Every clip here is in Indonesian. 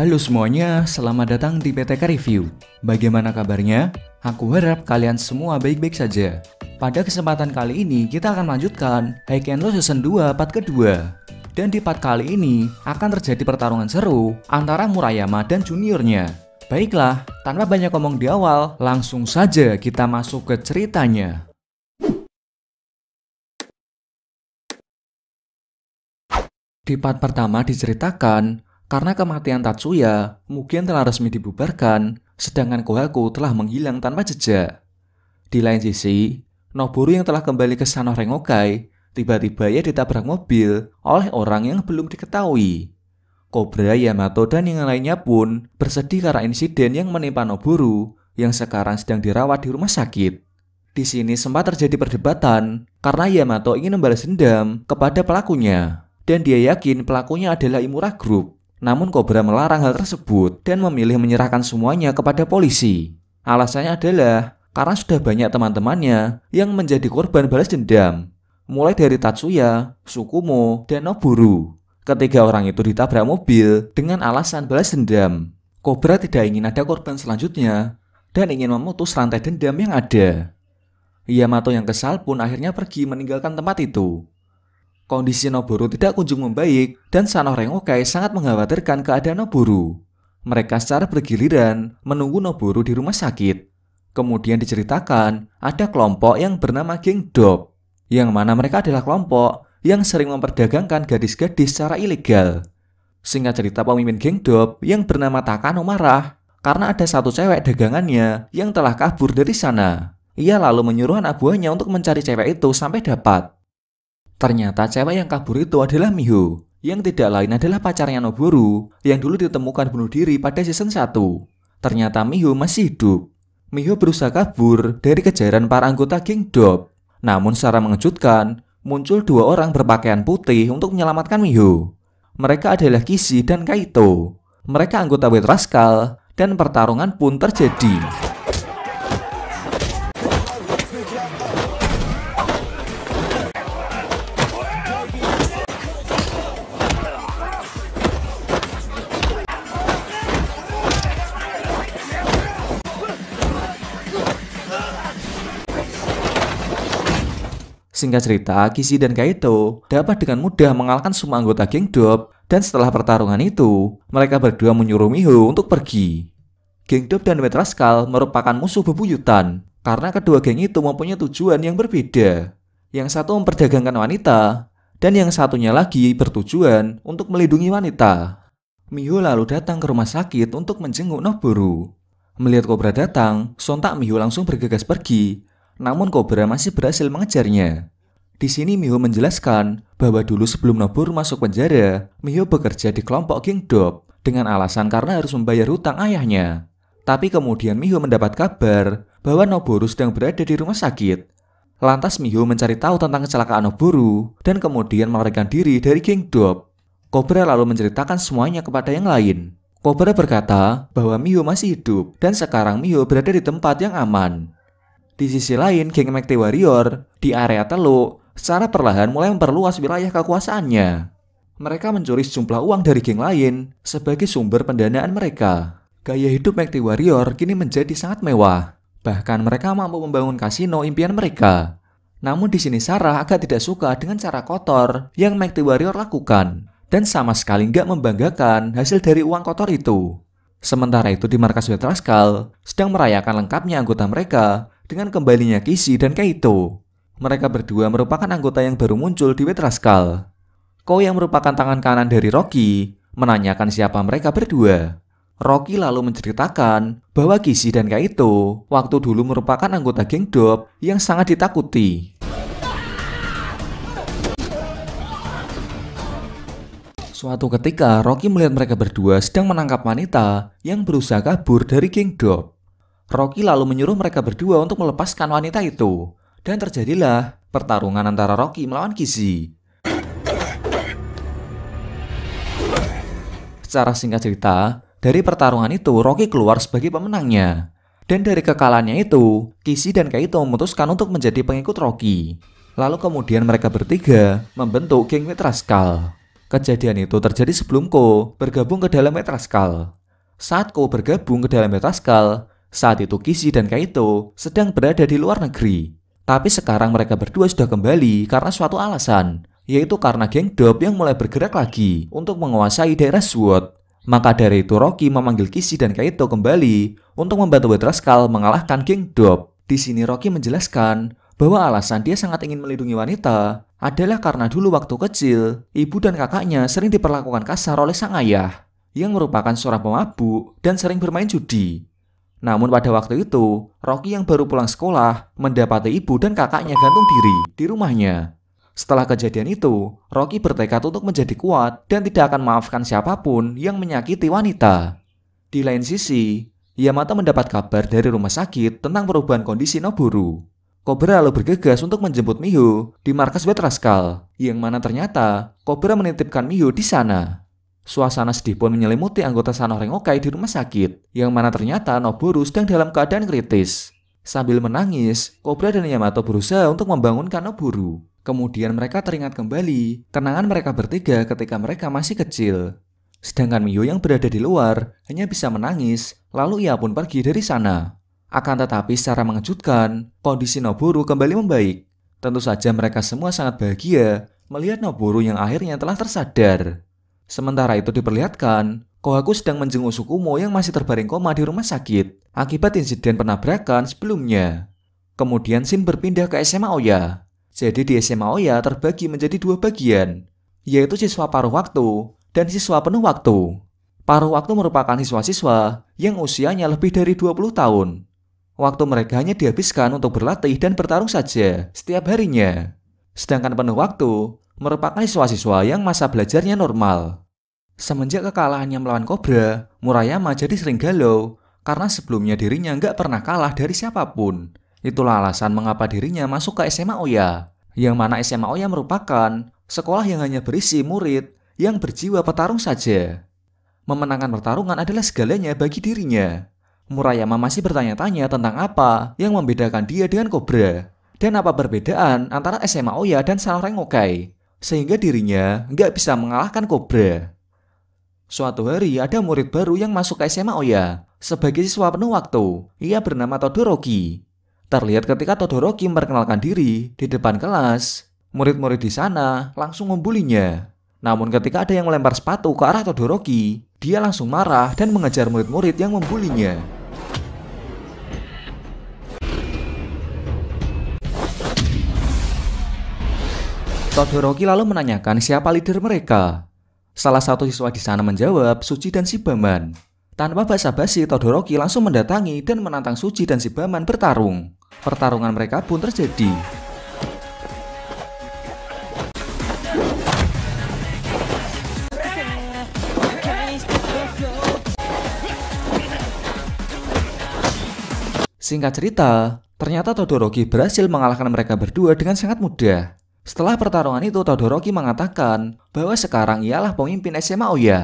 Halo semuanya, selamat datang di PTK Review. Bagaimana kabarnya? Aku harap kalian semua baik-baik saja. Pada kesempatan kali ini, kita akan melanjutkan High and Low Season 2 part kedua. Dan di part kali ini, akan terjadi pertarungan seru antara Murayama dan juniornya. Baiklah, tanpa banyak omong di awal, langsung saja kita masuk ke ceritanya. Di part pertama diceritakan, karena kematian Tatsuya, Mugen telah resmi dibubarkan, sedangkan Kohaku telah menghilang tanpa jejak. Di lain sisi, Noboru yang telah kembali ke Sanoh Rengokai, tiba-tiba ia ditabrak mobil oleh orang yang belum diketahui. Kobra Yamato dan yang lainnya pun bersedih karena insiden yang menimpa Noboru yang sekarang sedang dirawat di rumah sakit. Di sini sempat terjadi perdebatan karena Yamato ingin membalas dendam kepada pelakunya dan dia yakin pelakunya adalah Imura Group. Namun Cobra melarang hal tersebut dan memilih menyerahkan semuanya kepada polisi. Alasannya adalah karena sudah banyak teman-temannya yang menjadi korban balas dendam, mulai dari Tatsuya, Sukumo, dan Noburu. Ketiga orang itu ditabrak mobil dengan alasan balas dendam. Cobra tidak ingin ada korban selanjutnya dan ingin memutus rantai dendam yang ada. Yamato yang kesal pun akhirnya pergi meninggalkan tempat itu. Kondisi Noburu tidak kunjung membaik dan Sanoh Rengokai sangat mengkhawatirkan keadaan Noburu. Mereka secara bergiliran menunggu Noburu di rumah sakit. Kemudian diceritakan ada kelompok yang bernama Geng Dob, yang mana mereka adalah kelompok yang sering memperdagangkan gadis-gadis secara ilegal. Singkat cerita pemimpin Geng Dob yang bernama Takano marah karena ada satu cewek dagangannya yang telah kabur dari sana. Ia lalu menyuruh anak buahnya untuk mencari cewek itu sampai dapat. Ternyata cewek yang kabur itu adalah Miho, yang tidak lain adalah pacarnya Noboru yang dulu ditemukan bunuh diri pada season 1. Ternyata Miho masih hidup. Miho berusaha kabur dari kejaran para anggota Kingdom. Dob. Namun secara mengejutkan, muncul dua orang berpakaian putih untuk menyelamatkan Miho. Mereka adalah Kishi dan Kaito. Mereka anggota Wet Rascal, dan pertarungan pun terjadi. Singkat cerita, Kishi dan Kaito dapat dengan mudah mengalahkan semua anggota geng Dob dan setelah pertarungan itu, mereka berdua menyuruh Miho untuk pergi. Geng Dob dan Metraskal merupakan musuh bebuyutan karena kedua geng itu mempunyai tujuan yang berbeda. Yang satu memperdagangkan wanita, dan yang satunya lagi bertujuan untuk melindungi wanita. Miho lalu datang ke rumah sakit untuk menjenguk Noburu. Melihat Kobra datang, sontak Miho langsung bergegas pergi namun Kobra masih berhasil mengejarnya. Di sini Miho menjelaskan bahwa dulu sebelum Nobur masuk penjara, Miho bekerja di kelompok King Dog dengan alasan karena harus membayar hutang ayahnya. Tapi kemudian Miho mendapat kabar bahwa Noboru sedang berada di rumah sakit. Lantas Miho mencari tahu tentang kecelakaan Noboru dan kemudian melarikan diri dari King Dog. Kobra lalu menceritakan semuanya kepada yang lain. Kobra berkata bahwa Miho masih hidup dan sekarang Miho berada di tempat yang aman. Di sisi lain, geng Mekte Warrior di area Teluk secara perlahan mulai memperluas wilayah kekuasaannya. Mereka mencuri sejumlah uang dari geng lain sebagai sumber pendanaan mereka. Gaya hidup Mekte Warrior kini menjadi sangat mewah. Bahkan mereka mampu membangun kasino impian mereka. Namun di sini Sarah agak tidak suka dengan cara kotor yang Mekte Warrior lakukan. Dan sama sekali nggak membanggakan hasil dari uang kotor itu. Sementara itu di markas Wetraskal sedang merayakan lengkapnya anggota mereka dengan kembalinya Kishi dan Kaito. Mereka berdua merupakan anggota yang baru muncul di Wetraskal. Koi Ko yang merupakan tangan kanan dari Rocky menanyakan siapa mereka berdua. Rocky lalu menceritakan bahwa Kishi dan Kaito waktu dulu merupakan anggota geng Dob yang sangat ditakuti. Suatu ketika, Rocky melihat mereka berdua sedang menangkap wanita yang berusaha kabur dari geng Dob. Rocky lalu menyuruh mereka berdua untuk melepaskan wanita itu. Dan terjadilah pertarungan antara Rocky melawan Kizi. Secara singkat cerita, dari pertarungan itu Rocky keluar sebagai pemenangnya. Dan dari kekalahannya itu, Kishi dan Kaito memutuskan untuk menjadi pengikut Rocky. Lalu kemudian mereka bertiga membentuk geng Metraskal. Kejadian itu terjadi sebelum Ko bergabung ke dalam Metraskal. Saat Ko bergabung ke dalam Metraskal, saat itu Kishi dan Kaito sedang berada di luar negeri. Tapi sekarang mereka berdua sudah kembali karena suatu alasan, yaitu karena geng Dob yang mulai bergerak lagi untuk menguasai daerah Sword. Maka dari itu Rocky memanggil Kishi dan Kaito kembali untuk membantu Wedraskal mengalahkan geng Dob. Di sini Rocky menjelaskan bahwa alasan dia sangat ingin melindungi wanita adalah karena dulu waktu kecil, ibu dan kakaknya sering diperlakukan kasar oleh sang ayah, yang merupakan seorang pemabuk dan sering bermain judi. Namun pada waktu itu, Rocky yang baru pulang sekolah mendapati ibu dan kakaknya gantung diri di rumahnya. Setelah kejadian itu, Rocky bertekad untuk menjadi kuat dan tidak akan memaafkan siapapun yang menyakiti wanita. Di lain sisi, Yamata mendapat kabar dari rumah sakit tentang perubahan kondisi Noburu. Cobra lalu bergegas untuk menjemput Miho di markas Wetraskal, yang mana ternyata Cobra menitipkan Miho di sana. Suasana sedih pun menyelimuti anggota Sanoreng Okai di rumah sakit, yang mana ternyata Noboru sedang dalam keadaan kritis. Sambil menangis, Kobra dan Yamato berusaha untuk membangunkan Noboru. Kemudian mereka teringat kembali kenangan mereka bertiga ketika mereka masih kecil. Sedangkan Mio yang berada di luar hanya bisa menangis, lalu ia pun pergi dari sana. Akan tetapi secara mengejutkan, kondisi Noboru kembali membaik. Tentu saja mereka semua sangat bahagia melihat Noboru yang akhirnya telah tersadar. Sementara itu diperlihatkan, Kohaku sedang menjenguk Sukumo yang masih terbaring koma di rumah sakit akibat insiden penabrakan sebelumnya. Kemudian Shin berpindah ke SMA Oya. Jadi di SMA Oya terbagi menjadi dua bagian, yaitu siswa paruh waktu dan siswa penuh waktu. Paruh waktu merupakan siswa-siswa yang usianya lebih dari 20 tahun. Waktu mereka hanya dihabiskan untuk berlatih dan bertarung saja setiap harinya. Sedangkan penuh waktu merupakan siswa-siswa yang masa belajarnya normal. Semenjak kekalahannya melawan kobra, Murayama jadi sering galau karena sebelumnya dirinya nggak pernah kalah dari siapapun. Itulah alasan mengapa dirinya masuk ke SMA Oya, yang mana SMA Oya merupakan sekolah yang hanya berisi murid yang berjiwa petarung saja. Memenangkan pertarungan adalah segalanya bagi dirinya. Murayama masih bertanya-tanya tentang apa yang membedakan dia dengan kobra dan apa perbedaan antara SMA Oya dan Salah Rengokai sehingga dirinya nggak bisa mengalahkan Kobra. Suatu hari ada murid baru yang masuk ke SMA Oya oh sebagai siswa penuh waktu. Ia bernama Todoroki. Terlihat ketika Todoroki memperkenalkan diri di depan kelas, murid-murid di sana langsung membulinya. Namun ketika ada yang melempar sepatu ke arah Todoroki, dia langsung marah dan mengejar murid-murid yang membulinya. Todoroki lalu menanyakan siapa leader mereka. Salah satu siswa di sana menjawab Suci dan Sibaman. Tanpa basa-basi, Todoroki langsung mendatangi dan menantang Suci dan Sibaman bertarung. Pertarungan mereka pun terjadi. Singkat cerita, ternyata Todoroki berhasil mengalahkan mereka berdua dengan sangat mudah. Setelah pertarungan itu, Todoroki mengatakan bahwa sekarang ialah pemimpin SMA Oya.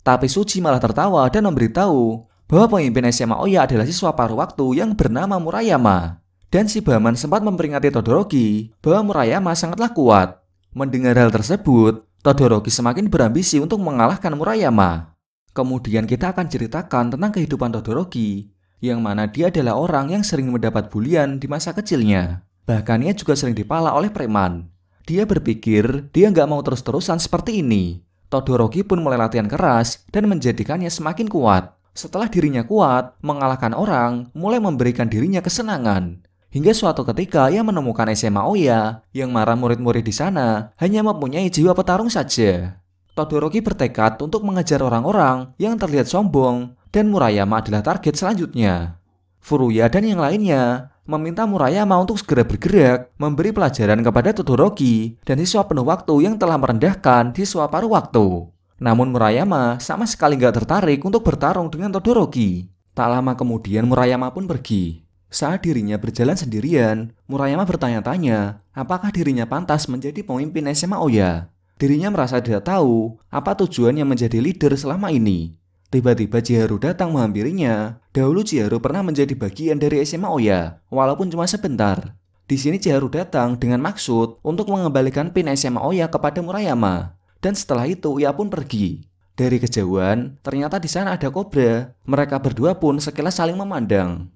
Tapi Suji malah tertawa dan memberitahu bahwa pemimpin SMA Oya adalah siswa paruh waktu yang bernama Murayama. Dan si Baman sempat memperingati Todoroki bahwa Murayama sangatlah kuat. Mendengar hal tersebut, Todoroki semakin berambisi untuk mengalahkan Murayama. Kemudian kita akan ceritakan tentang kehidupan Todoroki, yang mana dia adalah orang yang sering mendapat bulian di masa kecilnya. Bahkan ia juga sering dipala oleh preman. Dia berpikir dia nggak mau terus-terusan seperti ini. Todoroki pun mulai latihan keras dan menjadikannya semakin kuat. Setelah dirinya kuat, mengalahkan orang, mulai memberikan dirinya kesenangan. Hingga suatu ketika ia menemukan SMA Oya, yang marah murid-murid di sana hanya mempunyai jiwa petarung saja. Todoroki bertekad untuk mengejar orang-orang yang terlihat sombong dan Murayama adalah target selanjutnya. Furuya dan yang lainnya meminta Murayama untuk segera bergerak, memberi pelajaran kepada Todoroki dan siswa penuh waktu yang telah merendahkan siswa paruh waktu. Namun Murayama sama sekali nggak tertarik untuk bertarung dengan Todoroki. Tak lama kemudian Murayama pun pergi. Saat dirinya berjalan sendirian, Murayama bertanya-tanya apakah dirinya pantas menjadi pemimpin SMA Oya. Dirinya merasa tidak tahu apa tujuannya menjadi leader selama ini. Tiba-tiba Jiharu datang menghampirinya. Dahulu Jiharu pernah menjadi bagian dari SMA Oya, oh walaupun cuma sebentar. Di sini Jiharu datang dengan maksud untuk mengembalikan pin SMA Oya oh kepada Murayama. Dan setelah itu ia pun pergi. Dari kejauhan, ternyata di sana ada kobra. Mereka berdua pun sekilas saling memandang.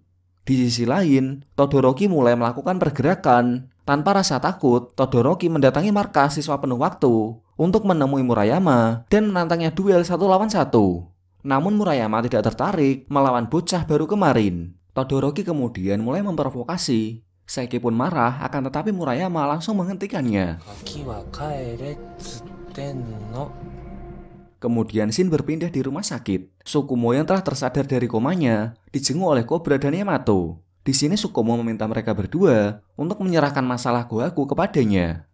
Di sisi lain, Todoroki mulai melakukan pergerakan. Tanpa rasa takut, Todoroki mendatangi markas siswa penuh waktu untuk menemui Murayama dan menantangnya duel satu lawan satu. Namun Murayama tidak tertarik melawan bocah baru kemarin. Todoroki kemudian mulai memprovokasi. Saiki pun marah, akan tetapi Murayama langsung menghentikannya. Kemudian Shin berpindah di rumah sakit. Sukumo yang telah tersadar dari komanya dijenguk oleh Kobra dan Yamato. Di sini Sukumo meminta mereka berdua untuk menyerahkan masalah Gohaku kepadanya.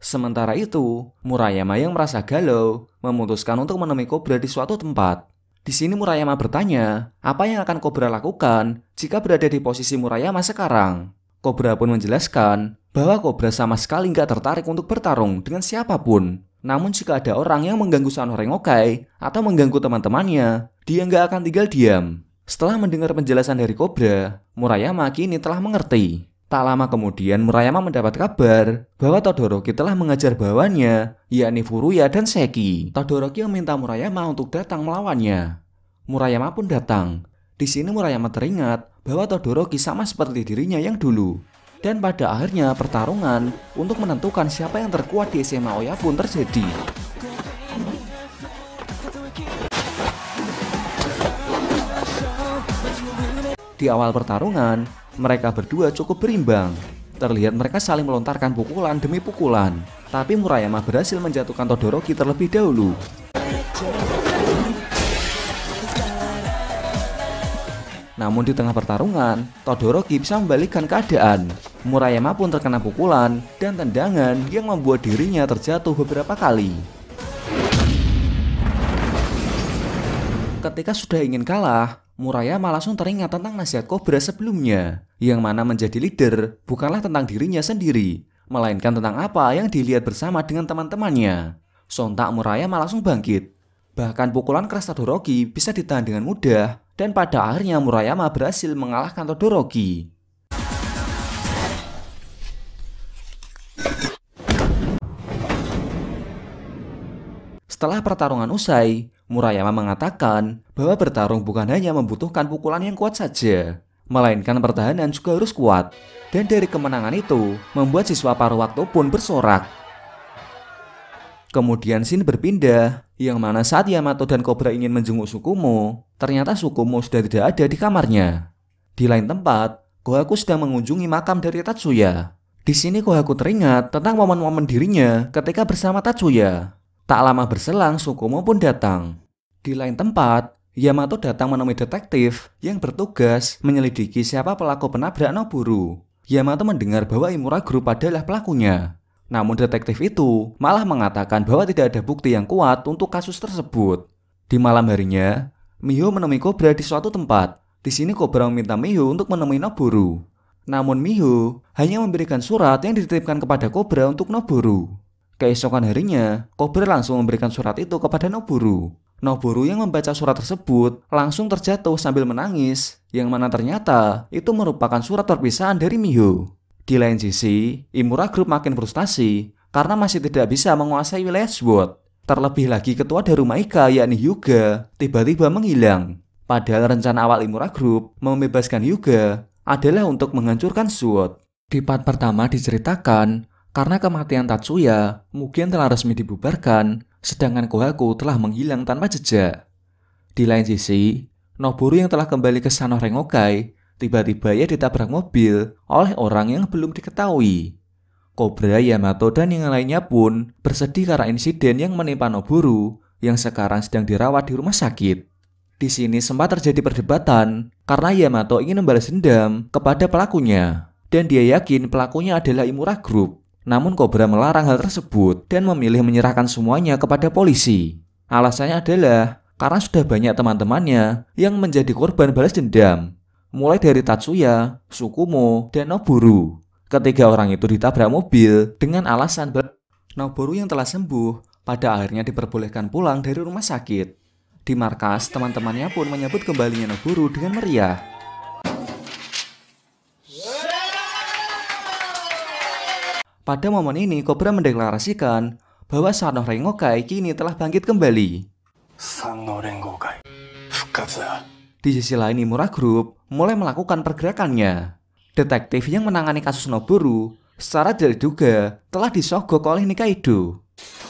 Sementara itu, Murayama yang merasa galau memutuskan untuk menemui Kobra di suatu tempat. Di sini Murayama bertanya, apa yang akan Kobra lakukan jika berada di posisi Murayama sekarang? Kobra pun menjelaskan bahwa Kobra sama sekali nggak tertarik untuk bertarung dengan siapapun. Namun jika ada orang yang mengganggu Sanorengokai atau mengganggu teman-temannya, dia nggak akan tinggal diam. Setelah mendengar penjelasan dari Kobra, Murayama kini telah mengerti Tak lama kemudian Murayama mendapat kabar bahwa Todoroki telah mengejar bawahnya, yakni Furuya dan Seki. Todoroki meminta Murayama untuk datang melawannya. Murayama pun datang. Di sini Murayama teringat bahwa Todoroki sama seperti dirinya yang dulu. Dan pada akhirnya pertarungan untuk menentukan siapa yang terkuat di SMA Oya pun terjadi. Di awal pertarungan, mereka berdua cukup berimbang. Terlihat mereka saling melontarkan pukulan demi pukulan. Tapi Murayama berhasil menjatuhkan Todoroki terlebih dahulu. Namun di tengah pertarungan, Todoroki bisa membalikkan keadaan. Murayama pun terkena pukulan dan tendangan yang membuat dirinya terjatuh beberapa kali. Ketika sudah ingin kalah, Muraya malah langsung teringat tentang nasihat kobra sebelumnya, yang mana menjadi leader bukanlah tentang dirinya sendiri, melainkan tentang apa yang dilihat bersama dengan teman-temannya. Sontak Muraya malah langsung bangkit. Bahkan pukulan keras Todoroki bisa ditahan dengan mudah, dan pada akhirnya Murayama berhasil mengalahkan Todoroki. Setelah pertarungan usai, Murayama mengatakan bahwa bertarung bukan hanya membutuhkan pukulan yang kuat saja, melainkan pertahanan juga harus kuat. Dan dari kemenangan itu, membuat siswa paruh waktu pun bersorak. Kemudian Shin berpindah, yang mana saat Yamato dan Cobra ingin menjenguk Sukumo, ternyata Sukumo sudah tidak ada di kamarnya. Di lain tempat, Kohaku sedang mengunjungi makam dari Tatsuya. Di sini Kohaku teringat tentang momen-momen dirinya ketika bersama Tatsuya. Tak lama berselang, Sukumo pun datang. Di lain tempat, Yamato datang menemui detektif yang bertugas menyelidiki siapa pelaku penabrak Noburu. Yamato mendengar bahwa Imura Group adalah pelakunya. Namun detektif itu malah mengatakan bahwa tidak ada bukti yang kuat untuk kasus tersebut. Di malam harinya, Miho menemui Kobra di suatu tempat. Di sini Kobra meminta Miho untuk menemui Noburu. Namun Miho hanya memberikan surat yang dititipkan kepada Kobra untuk Noburu. Keesokan harinya, Kober langsung memberikan surat itu kepada Noburu. Noburu yang membaca surat tersebut langsung terjatuh sambil menangis, yang mana ternyata itu merupakan surat perpisahan dari Miho. Di lain sisi, Imura Group makin frustasi karena masih tidak bisa menguasai wilayah SWOT. Terlebih lagi ketua dari rumah Ika, yakni Yuga, tiba-tiba menghilang. Padahal rencana awal Imura Group membebaskan Yuga adalah untuk menghancurkan SWOT. Di part pertama diceritakan karena kematian Tatsuya Mugen telah resmi dibubarkan, sedangkan Kohaku telah menghilang tanpa jejak. Di lain sisi, Noboru yang telah kembali ke Sano Rengokai tiba-tiba ia ditabrak mobil oleh orang yang belum diketahui. Kobra Yamato dan yang lainnya pun bersedih karena insiden yang menimpa Noboru yang sekarang sedang dirawat di rumah sakit. Di sini sempat terjadi perdebatan karena Yamato ingin membalas dendam kepada pelakunya dan dia yakin pelakunya adalah Imura Group. Namun Kobra melarang hal tersebut dan memilih menyerahkan semuanya kepada polisi. Alasannya adalah karena sudah banyak teman-temannya yang menjadi korban balas dendam, mulai dari Tatsuya, Sukumo, dan Noburu. Ketiga orang itu ditabrak mobil dengan alasan ber Noburu yang telah sembuh pada akhirnya diperbolehkan pulang dari rumah sakit. Di markas, teman-temannya pun menyebut kembalinya Noburu dengan meriah Pada momen ini, Cobra mendeklarasikan bahwa Sano Rengokai kini telah bangkit kembali. Sano Rengokai, Di sisi lain, Imura Group mulai melakukan pergerakannya. Detektif yang menangani kasus Noburu secara tidak diduga telah disogok oleh Nikaido.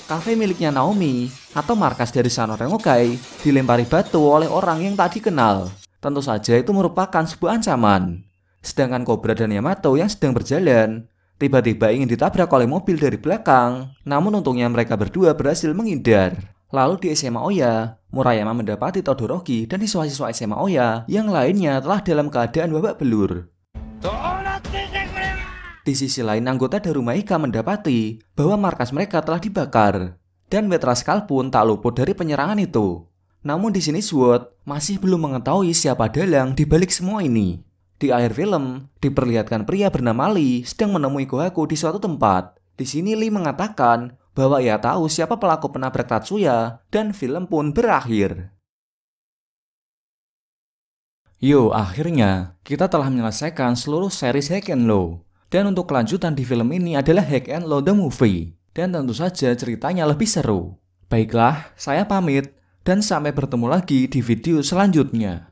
Kafe miliknya Naomi atau markas dari Sano Rengokai dilempari batu oleh orang yang tak dikenal. Tentu saja itu merupakan sebuah ancaman. Sedangkan Cobra dan Yamato yang sedang berjalan tiba-tiba ingin ditabrak oleh mobil dari belakang. Namun untungnya mereka berdua berhasil menghindar. Lalu di SMA Oya, Murayama mendapati Todoroki dan siswa-siswa SMA Oya yang lainnya telah dalam keadaan babak belur. Di sisi lain, anggota Darumaika mendapati bahwa markas mereka telah dibakar. Dan Wetraskal pun tak luput dari penyerangan itu. Namun di sini Sword masih belum mengetahui siapa dalang di balik semua ini. Di akhir film, diperlihatkan pria bernama Li sedang menemui Gohaku di suatu tempat. Di sini Li mengatakan bahwa ia tahu siapa pelaku penabrak Tatsuya dan film pun berakhir. Yo, akhirnya kita telah menyelesaikan seluruh series Hack and Low. Dan untuk kelanjutan di film ini adalah Hack and Low The Movie. Dan tentu saja ceritanya lebih seru. Baiklah, saya pamit dan sampai bertemu lagi di video selanjutnya.